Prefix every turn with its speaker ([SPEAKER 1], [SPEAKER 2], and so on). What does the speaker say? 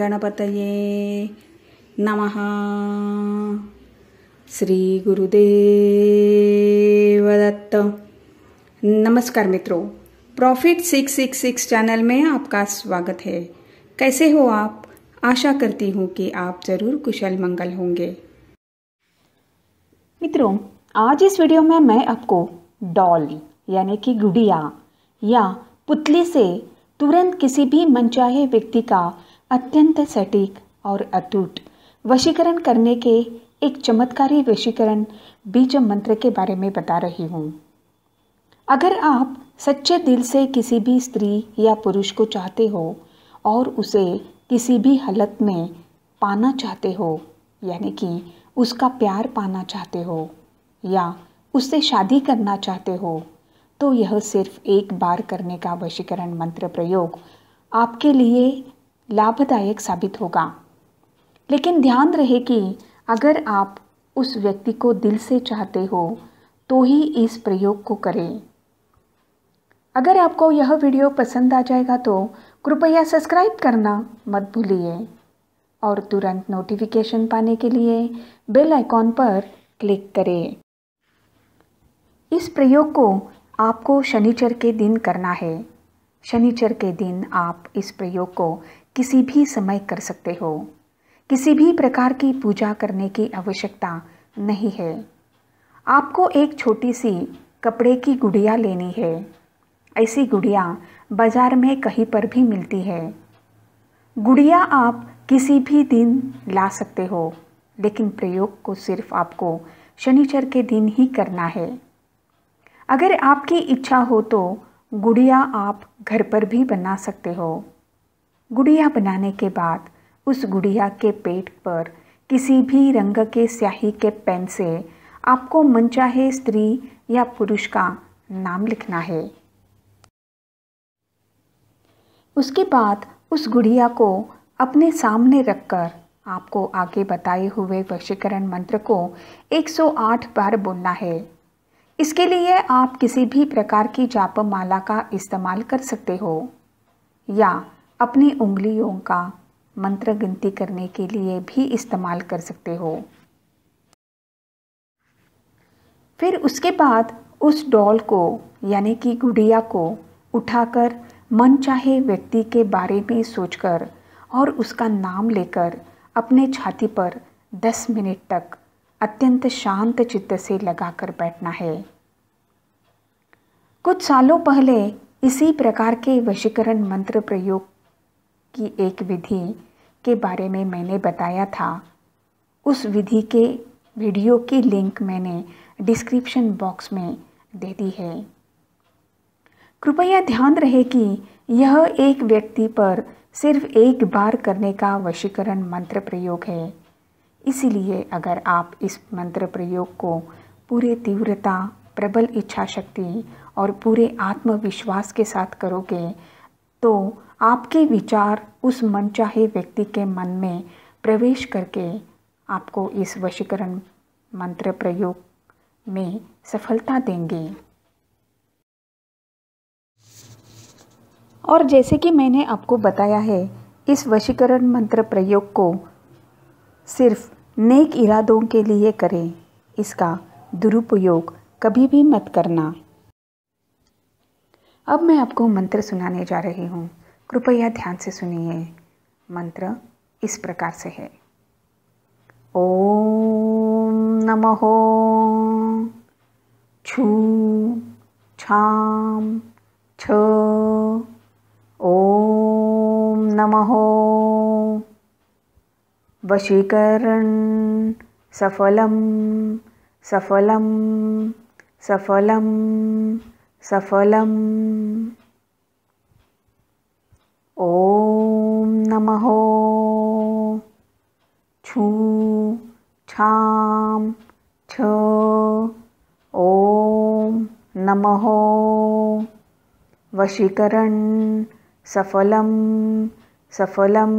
[SPEAKER 1] गणपत नम श्रीगुरुदेवदत्त नमस्कार मित्रों profit 666 channel में आपका स्वागत है कैसे हो आप आशा करती हूँ कि आप जरूर कुशल मंगल होंगे मित्रों आज इस वीडियो में मैं आपको डॉल यानी कि गुड़िया या पुतली से तुरंत किसी भी मनचाहे व्यक्ति का अत्यंत सटीक और अटूट वशीकरण करने के एक चमत्कारी वशीकरण बीज मंत्र के बारे में बता रही हूँ अगर आप सच्चे दिल से किसी भी स्त्री या पुरुष को चाहते हो और उसे किसी भी हालत में पाना चाहते हो यानी कि उसका प्यार पाना चाहते हो या उससे शादी करना चाहते हो तो यह सिर्फ एक बार करने का वशीकरण मंत्र प्रयोग आपके लिए लाभदायक साबित होगा लेकिन ध्यान रहे कि अगर आप उस व्यक्ति को दिल से चाहते हो तो ही इस प्रयोग को करें अगर आपको यह वीडियो पसंद आ जाएगा तो कृपया सब्सक्राइब करना मत भूलिए और तुरंत नोटिफिकेशन पाने के लिए बेल आइकॉन पर क्लिक करें इस प्रयोग को आपको शनिचर के दिन करना है शनिचर के दिन आप इस प्रयोग को किसी भी समय कर सकते हो किसी भी प्रकार की पूजा करने की आवश्यकता नहीं है आपको एक छोटी सी कपड़े की गुड़िया लेनी है ऐसी गुड़िया बाज़ार में कहीं पर भी मिलती है गुड़िया आप किसी भी दिन ला सकते हो लेकिन प्रयोग को सिर्फ आपको शनिचर के दिन ही करना है अगर आपकी इच्छा हो तो गुड़िया आप घर पर भी बना सकते हो गुड़िया बनाने के बाद उस गुड़िया के पेट पर किसी भी रंग के स्याही के पेन से आपको मनचाहे स्त्री या पुरुष का नाम लिखना है उसके बाद उस गुड़िया को अपने सामने रखकर आपको आगे बताए हुए वशीकरण मंत्र को 108 बार बोलना है इसके लिए आप किसी भी प्रकार की जाप माला का इस्तेमाल कर सकते हो या अपनी उंगलियों का मंत्र गिनती करने के लिए भी इस्तेमाल कर सकते हो फिर उसके बाद उस डॉल को यानी कि गुड़िया को उठाकर मन चाहे व्यक्ति के बारे में सोचकर और उसका नाम लेकर अपने छाती पर 10 मिनट तक अत्यंत शांत चित्त से लगाकर बैठना है कुछ सालों पहले इसी प्रकार के वशीकरण मंत्र प्रयोग की एक विधि के बारे में मैंने बताया था उस विधि के वीडियो की लिंक मैंने डिस्क्रिप्शन बॉक्स में दे दी है कृपया ध्यान रहे कि यह एक व्यक्ति पर सिर्फ एक बार करने का वशीकरण मंत्र प्रयोग है इसीलिए अगर आप इस मंत्र प्रयोग को पूरे तीव्रता प्रबल इच्छा शक्ति और पूरे आत्मविश्वास के साथ करोगे तो आपके विचार उस मनचाहे व्यक्ति के मन में प्रवेश करके आपको इस वशीकरण मंत्र प्रयोग में सफलता देंगे और जैसे कि मैंने आपको बताया है इस वशीकरण मंत्र प्रयोग को सिर्फ नेक इरादों के लिए करें इसका दुरुपयोग कभी भी मत करना अब मैं आपको मंत्र सुनाने जा रही हूँ कृपया ध्यान से सुनिए मंत्र इस प्रकार से है ओम नमः छू छाम छ ओम नमः वशीकरण् सफलं सफलं सफलं सफलम् ॐ नमः छू छां ॐ नमः वशीकरण् सफलं सफलम्